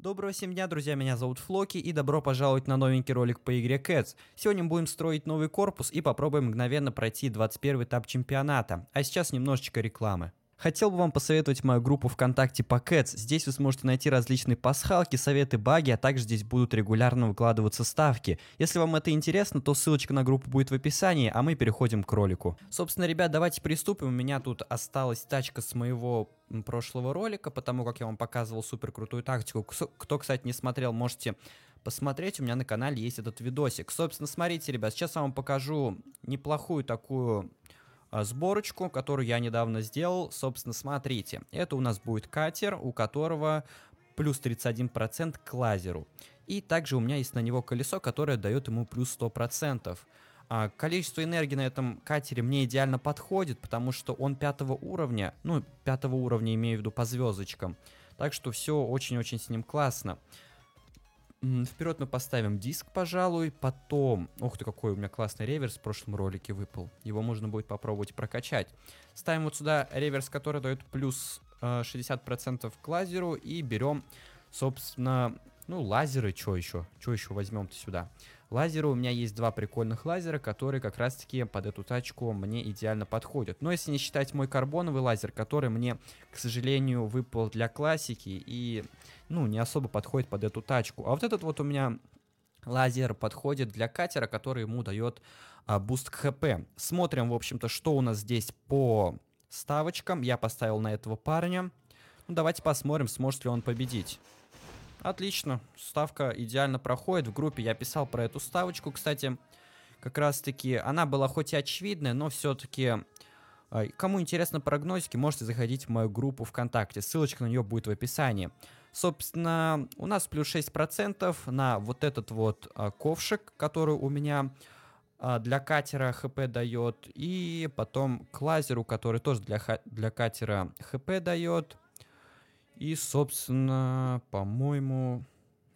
Доброго всем дня, друзья, меня зовут Флоки и добро пожаловать на новенький ролик по игре Cats. Сегодня мы будем строить новый корпус и попробуем мгновенно пройти 21 этап чемпионата. А сейчас немножечко рекламы. Хотел бы вам посоветовать мою группу ВКонтакте Pockets. Здесь вы сможете найти различные пасхалки, советы, баги, а также здесь будут регулярно выкладываться ставки. Если вам это интересно, то ссылочка на группу будет в описании, а мы переходим к ролику. Собственно, ребят, давайте приступим. У меня тут осталась тачка с моего прошлого ролика, потому как я вам показывал супер крутую тактику. Кто, кстати, не смотрел, можете посмотреть, у меня на канале есть этот видосик. Собственно, смотрите, ребят, сейчас я вам покажу неплохую такую а, сборочку, которую я недавно сделал. Собственно, смотрите, это у нас будет катер, у которого плюс 31% к лазеру. И также у меня есть на него колесо, которое дает ему плюс 100%. А количество энергии на этом катере мне идеально подходит, потому что он пятого уровня, ну, пятого уровня имею в виду по звездочкам. Так что все очень-очень с ним классно. Вперед мы поставим диск, пожалуй, потом... Ух ты, какой у меня классный реверс в прошлом ролике выпал. Его можно будет попробовать прокачать. Ставим вот сюда реверс, который дает плюс 60% э, к лазеру и берем, собственно, ну, лазеры, что еще? Что еще возьмем-то сюда? лазеры. У меня есть два прикольных лазера, которые как раз-таки под эту тачку мне идеально подходят. Но если не считать мой карбоновый лазер, который мне, к сожалению, выпал для классики и, ну, не особо подходит под эту тачку. А вот этот вот у меня лазер подходит для катера, который ему дает а, буст к хп. Смотрим, в общем-то, что у нас здесь по ставочкам. Я поставил на этого парня. Ну, давайте посмотрим, сможет ли он победить. Отлично, ставка идеально проходит. В группе я писал про эту ставочку, кстати. Как раз-таки она была хоть и очевидная, но все-таки... А, кому интересно прогнозики, можете заходить в мою группу ВКонтакте. Ссылочка на нее будет в описании. Собственно, у нас плюс 6% на вот этот вот а, ковшик, который у меня а, для катера хп дает. И потом к лазеру, который тоже для, для катера хп дает. И, собственно, по-моему,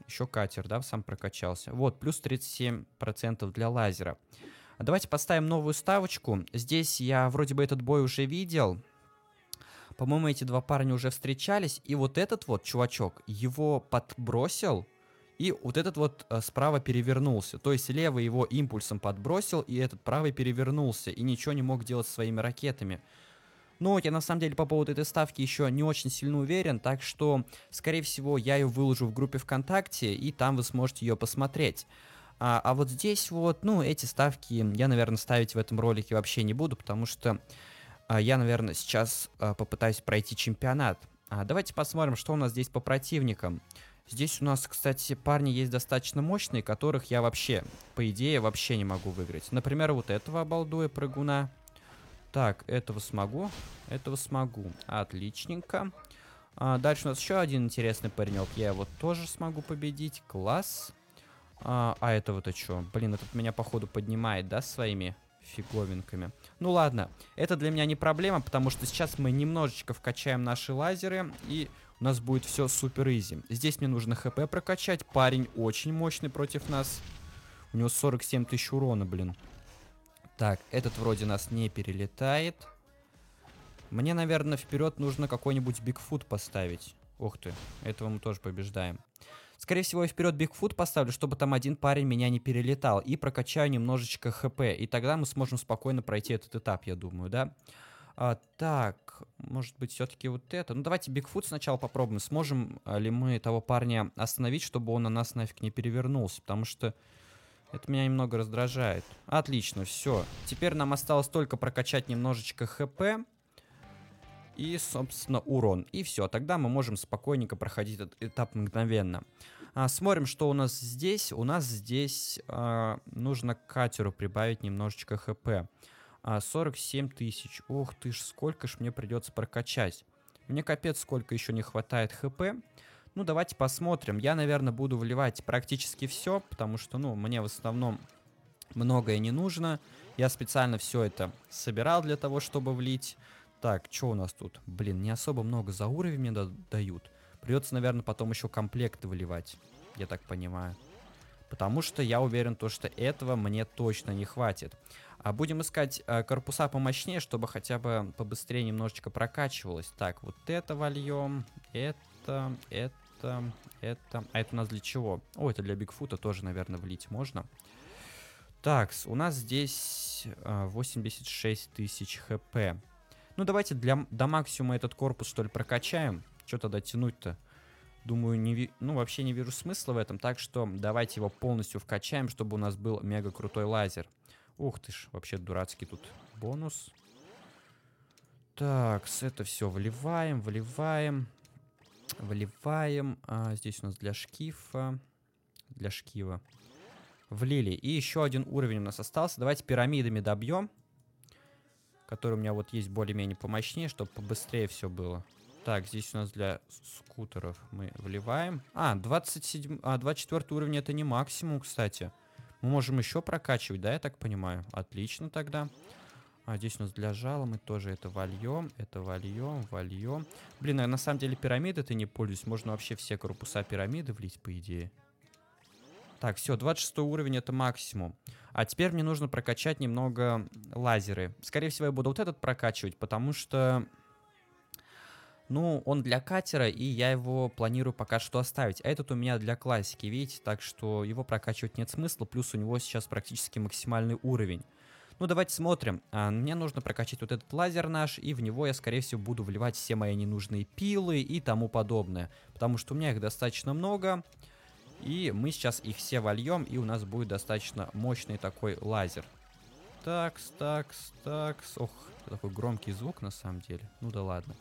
еще катер, да, сам прокачался. Вот, плюс 37% для лазера. Давайте поставим новую ставочку. Здесь я вроде бы этот бой уже видел. По-моему, эти два парня уже встречались. И вот этот вот чувачок его подбросил. И вот этот вот э, справа перевернулся. То есть левый его импульсом подбросил, и этот правый перевернулся. И ничего не мог делать своими ракетами. Но ну, я на самом деле по поводу этой ставки еще не очень сильно уверен, так что, скорее всего, я ее выложу в группе ВКонтакте, и там вы сможете ее посмотреть. А, а вот здесь вот, ну, эти ставки я, наверное, ставить в этом ролике вообще не буду, потому что а, я, наверное, сейчас а, попытаюсь пройти чемпионат. А, давайте посмотрим, что у нас здесь по противникам. Здесь у нас, кстати, парни есть достаточно мощные, которых я вообще, по идее, вообще не могу выиграть. Например, вот этого обалдуя прыгуна. Так, этого смогу. Этого смогу. Отличненько. А, дальше у нас еще один интересный паренек. Я его тоже смогу победить. Класс. А, а этого-то что? Блин, этот меня, походу, поднимает, да, своими фиговинками. Ну ладно, это для меня не проблема, потому что сейчас мы немножечко вкачаем наши лазеры, и у нас будет все супер изи. Здесь мне нужно хп прокачать, парень очень мощный против нас. У него 47 тысяч урона, блин. Так, этот вроде нас не перелетает. Мне, наверное, вперед нужно какой-нибудь Бигфут поставить. Ух ты, этого мы тоже побеждаем. Скорее всего, я вперед Бигфут поставлю, чтобы там один парень меня не перелетал. И прокачаю немножечко ХП. И тогда мы сможем спокойно пройти этот этап, я думаю, да? А, так, может быть, все-таки вот это. Ну, давайте Бигфут сначала попробуем. Сможем а, ли мы того парня остановить, чтобы он на нас нафиг не перевернулся? Потому что это меня немного раздражает. Отлично, все. Теперь нам осталось только прокачать немножечко хп. И, собственно, урон. И все, тогда мы можем спокойненько проходить этот этап мгновенно. А, смотрим, что у нас здесь. У нас здесь а, нужно к катеру прибавить немножечко хп. А, 47 тысяч. Ох ты ж, сколько ж мне придется прокачать. Мне капец, сколько еще не хватает хп. Ну, давайте посмотрим. Я, наверное, буду вливать практически все, потому что, ну, мне в основном многое не нужно. Я специально все это собирал для того, чтобы влить. Так, что у нас тут? Блин, не особо много за уровень мне дают. Придется, наверное, потом еще комплекты выливать, я так понимаю. Потому что я уверен, то, что этого мне точно не хватит. А будем искать э, корпуса помощнее, чтобы хотя бы побыстрее немножечко прокачивалось. Так, вот это вольем, это, это, это, это... А это у нас для чего? О, это для Бигфута тоже, наверное, влить можно. Так, у нас здесь 86 а, тысяч хп. Ну, давайте для, до максимума этот корпус, что ли, прокачаем. Что тогда тянуть-то? Думаю, не ну, вообще не вижу смысла в этом, так что давайте его полностью вкачаем, чтобы у нас был мега крутой лазер. Ух ты ж, вообще дурацкий тут бонус. Так, с это все вливаем, вливаем вливаем А, здесь у нас для шкифа. Для шкива. Влили. И еще один уровень у нас остался. Давайте пирамидами добьем. Который у меня вот есть более-менее помощнее, чтобы побыстрее все было. Так, здесь у нас для скутеров мы вливаем. А, 27, а 24 уровень это не максимум, кстати. Мы можем еще прокачивать, да, я так понимаю? Отлично тогда. А, здесь у нас для жала мы тоже это вольем, это вольем, вольем. Блин, а на самом деле пирамиды-то не пользуюсь. Можно вообще все корпуса пирамиды влить, по идее. Так, все, 26 уровень это максимум. А теперь мне нужно прокачать немного лазеры. Скорее всего, я буду вот этот прокачивать, потому что... Ну, он для катера, и я его планирую пока что оставить. А этот у меня для классики, видите? Так что его прокачивать нет смысла, плюс у него сейчас практически максимальный уровень. Ну, давайте смотрим. А, мне нужно прокачать вот этот лазер наш, и в него я, скорее всего, буду вливать все мои ненужные пилы и тому подобное. Потому что у меня их достаточно много. И мы сейчас их все вольем, и у нас будет достаточно мощный такой лазер. Такс, такс, такс. Ох, такой громкий звук на самом деле. Ну да ладно.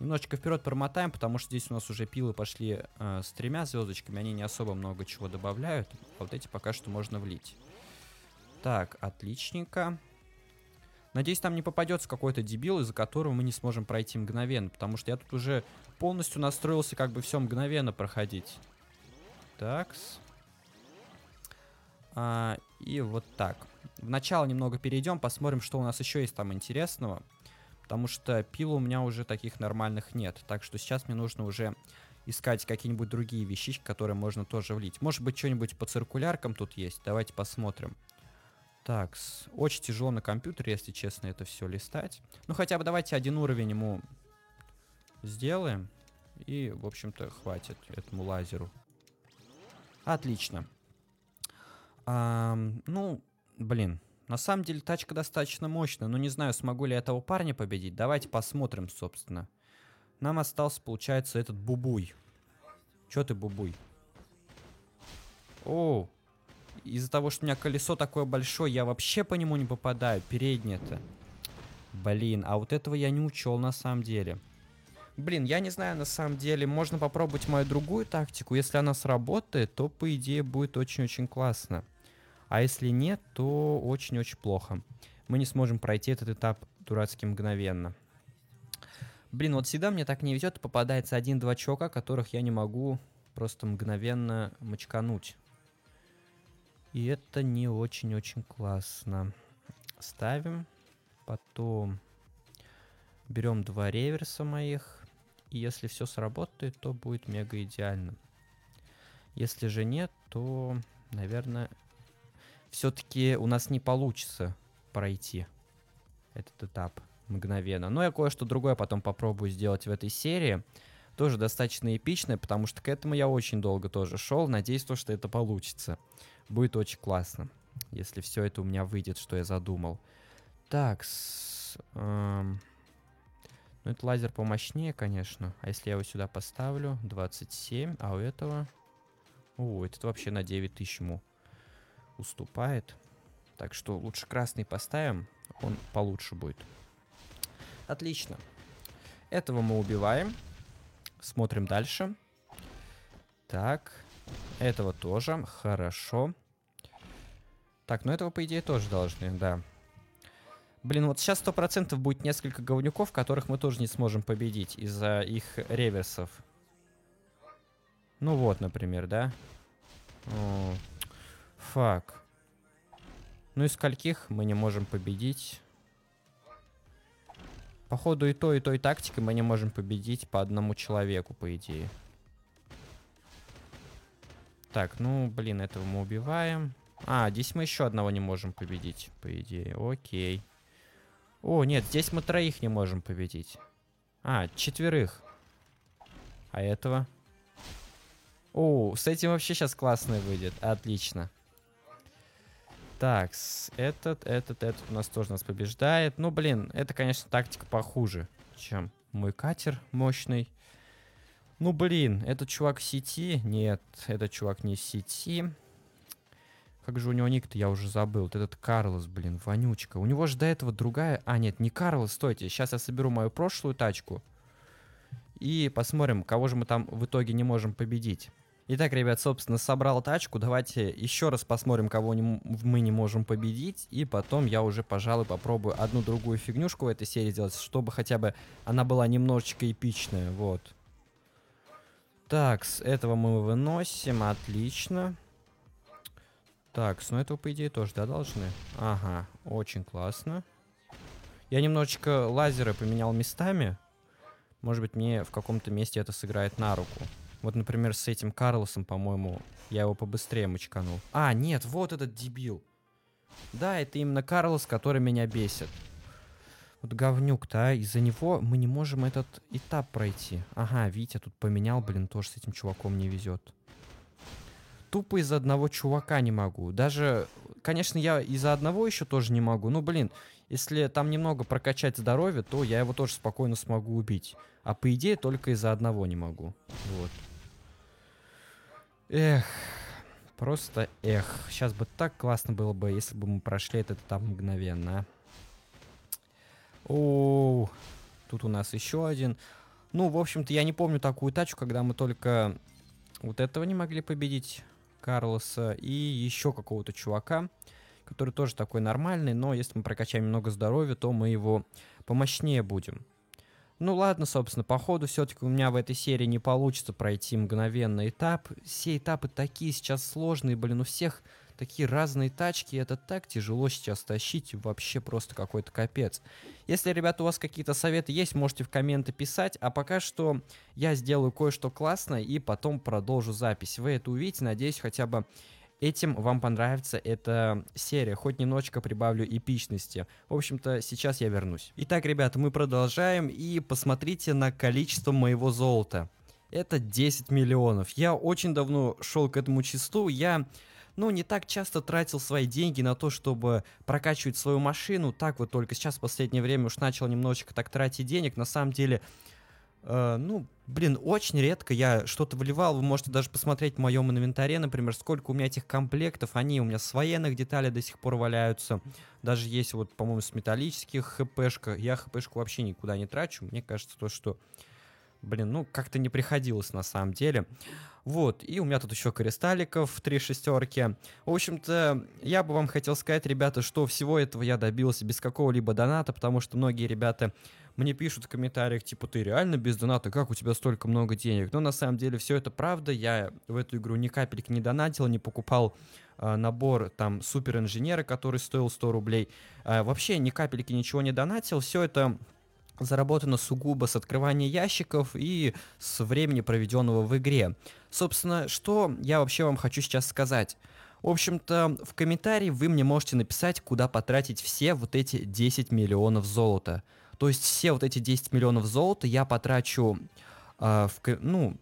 Немножечко вперед промотаем, потому что здесь у нас уже пилы пошли э, с тремя звездочками, они не особо много чего добавляют. А вот эти пока что можно влить. Так, отличненько. Надеюсь, там не попадется какой-то дебил, из-за которого мы не сможем пройти мгновенно, потому что я тут уже полностью настроился как бы все мгновенно проходить. Такс. А, и вот так. Вначале немного перейдем, посмотрим, что у нас еще есть там интересного. Потому что пил у меня уже таких нормальных нет. Так что сейчас мне нужно уже искать какие-нибудь другие вещички, которые можно тоже влить. Может быть, что-нибудь по циркуляркам тут есть? Давайте посмотрим. Так, очень тяжело на компьютере, если честно, это все листать. Ну, хотя бы давайте один уровень ему сделаем. И, в общем-то, хватит этому лазеру. Отлично. А, ну, блин. На самом деле тачка достаточно мощная, но не знаю, смогу ли я этого парня победить. Давайте посмотрим, собственно. Нам остался, получается, этот бубуй. Чё ты бубуй? О, из-за того, что у меня колесо такое большое, я вообще по нему не попадаю. Переднее-то. Блин, а вот этого я не учел на самом деле. Блин, я не знаю, на самом деле, можно попробовать мою другую тактику. Если она сработает, то, по идее, будет очень-очень классно. А если нет, то очень-очень плохо. Мы не сможем пройти этот этап дурацки мгновенно. Блин, вот всегда мне так не везет, попадается один-два чувака, которых я не могу просто мгновенно мочкануть. И это не очень-очень классно. Ставим. Потом берем два реверса моих. И если все сработает, то будет мега идеально. Если же нет, то, наверное, все-таки у нас не получится пройти этот этап мгновенно. Но я кое-что другое потом попробую сделать в этой серии тоже достаточно эпичная, потому что к этому я очень долго тоже шел. Надеюсь, то, что это получится. Будет очень классно, если все это у меня выйдет, что я задумал. Так, с, эм... ну это лазер помощнее, конечно. А если я его сюда поставлю, 27, а у этого... О, этот вообще на 9000 ему уступает. Так что лучше красный поставим, он получше будет. Отлично. Этого мы убиваем. Смотрим дальше. Так. Этого тоже. Хорошо. Так, ну этого, по идее, тоже должны, да. Блин, вот сейчас 100% будет несколько говнюков, которых мы тоже не сможем победить из-за их реверсов. Ну вот, например, да? фак. Ну и скольких мы не можем победить? Походу и то, и той тактикой мы не можем победить по одному человеку, по идее. Так, ну, блин, этого мы убиваем. А, здесь мы еще одного не можем победить, по идее. Окей. О, нет, здесь мы троих не можем победить. А, четверых. А этого? О, с этим вообще сейчас классно выйдет. Отлично. Так, этот, этот, этот у нас тоже нас побеждает. Ну, блин, это, конечно, тактика похуже, чем мой катер мощный. Ну, блин, этот чувак в сети? Нет, этот чувак не в сети. Как же у него ник-то, я уже забыл. Вот этот Карлос, блин, вонючка. У него же до этого другая... А, нет, не Карлос, стойте. Сейчас я соберу мою прошлую тачку. И посмотрим, кого же мы там в итоге не можем победить. Итак, ребят, собственно, собрал тачку. Давайте еще раз посмотрим, кого не, мы не можем победить. И потом я уже, пожалуй, попробую одну-другую фигнюшку в этой серии сделать, чтобы хотя бы она была немножечко эпичная. Вот. Так, с этого мы выносим. Отлично. Так, с ну этого, по идее, тоже, да, должны? Ага, очень классно. Я немножечко лазеры поменял местами. Может быть, мне в каком-то месте это сыграет на руку. Вот, например, с этим Карлосом, по-моему, я его побыстрее мочканул. А, нет, вот этот дебил. Да, это именно Карлос, который меня бесит. Вот говнюк-то, а, из-за него мы не можем этот этап пройти. Ага, Витя тут поменял, блин, тоже с этим чуваком не везет. Тупо из-за одного чувака не могу. Даже, конечно, я из-за одного еще тоже не могу. Ну, блин, если там немного прокачать здоровье, то я его тоже спокойно смогу убить. А по идее только из-за одного не могу. Вот. Эх, просто эх. Сейчас бы так классно было бы, если бы мы прошли этот этап мгновенно. Оу, тут у нас еще один. Ну, в общем-то, я не помню такую тачку, когда мы только вот этого не могли победить. Карлоса и еще какого-то чувака, который тоже такой нормальный, но если мы прокачаем много здоровья, то мы его помощнее будем. Ну ладно, собственно, походу все-таки у меня в этой серии не получится пройти мгновенно этап. Все этапы такие сейчас сложные, блин, у всех такие разные тачки, это так тяжело сейчас тащить, вообще просто какой-то капец. Если, ребята, у вас какие-то советы есть, можете в комменты писать, а пока что я сделаю кое-что классное и потом продолжу запись. Вы это увидите, надеюсь, хотя бы этим вам понравится эта серия. Хоть немножечко прибавлю эпичности. В общем-то, сейчас я вернусь. Итак, ребята, мы продолжаем и посмотрите на количество моего золота. Это 10 миллионов. Я очень давно шел к этому числу. Я ну, не так часто тратил свои деньги на то, чтобы прокачивать свою машину. Так вот, только сейчас в последнее время уж начал немножечко так тратить денег. На самом деле, Э, ну, блин, очень редко я что-то выливал. Вы можете даже посмотреть в моем инвентаре, например, сколько у меня этих комплектов. Они у меня с военных деталей до сих пор валяются. Даже есть вот, по-моему, с металлических хпшка. Я хпшку вообще никуда не трачу. Мне кажется, то, что... Блин, ну, как-то не приходилось на самом деле. Вот, и у меня тут еще кристалликов три шестерки. В общем-то, я бы вам хотел сказать, ребята, что всего этого я добился без какого-либо доната, потому что многие ребята мне пишут в комментариях, типа, ты реально без доната, как у тебя столько много денег? Но на самом деле все это правда, я в эту игру ни капельки не донатил, не покупал э, набор там супер инженера, который стоил 100 рублей. Э, вообще ни капельки ничего не донатил, все это заработано сугубо с открывания ящиков и с времени, проведенного в игре. Собственно, что я вообще вам хочу сейчас сказать? В общем-то, в комментарии вы мне можете написать, куда потратить все вот эти 10 миллионов золота. То есть все вот эти 10 миллионов золота я потрачу э, в, ну,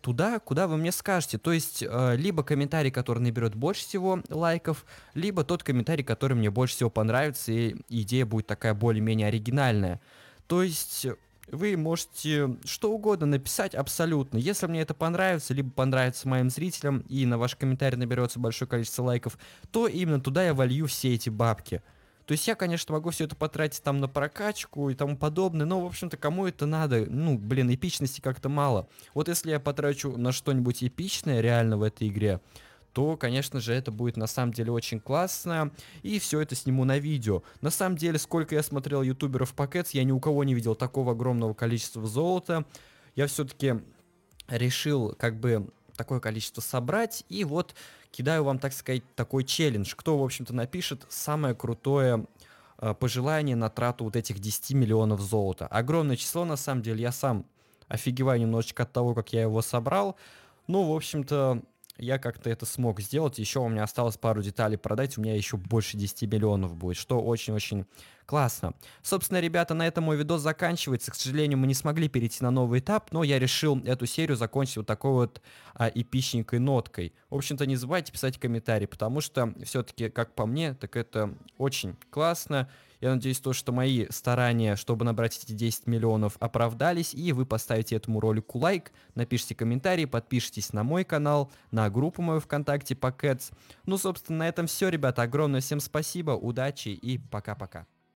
туда, куда вы мне скажете. То есть, э, либо комментарий, который наберет больше всего лайков, либо тот комментарий, который мне больше всего понравится, и идея будет такая более-менее оригинальная. То есть э, вы можете что угодно написать абсолютно. Если мне это понравится, либо понравится моим зрителям, и на ваш комментарий наберется большое количество лайков, то именно туда я волью все эти бабки. То есть я, конечно, могу все это потратить там на прокачку и тому подобное, но, в общем-то, кому это надо? Ну, блин, эпичности как-то мало. Вот если я потрачу на что-нибудь эпичное реально в этой игре, то, конечно же, это будет на самом деле очень классно, и все это сниму на видео. На самом деле, сколько я смотрел ютуберов Pockets, я ни у кого не видел такого огромного количества золота. Я все-таки решил как бы такое количество собрать, и вот кидаю вам, так сказать, такой челлендж. Кто, в общем-то, напишет самое крутое э, пожелание на трату вот этих 10 миллионов золота. Огромное число, на самом деле, я сам офигеваю немножечко от того, как я его собрал. Ну, в общем-то, я как-то это смог сделать. Еще у меня осталось пару деталей продать, у меня еще больше 10 миллионов будет, что очень-очень Классно. Собственно, ребята, на этом мой видос заканчивается. К сожалению, мы не смогли перейти на новый этап, но я решил эту серию закончить вот такой вот а, эпичненькой ноткой. В общем-то, не забывайте писать комментарии, потому что все-таки, как по мне, так это очень классно. Я надеюсь, то, что мои старания, чтобы набрать эти 10 миллионов, оправдались, и вы поставите этому ролику лайк, напишите комментарий, подпишитесь на мой канал, на группу мою ВКонтакте Pockets. Ну, собственно, на этом все, ребята. Огромное всем спасибо, удачи и пока-пока.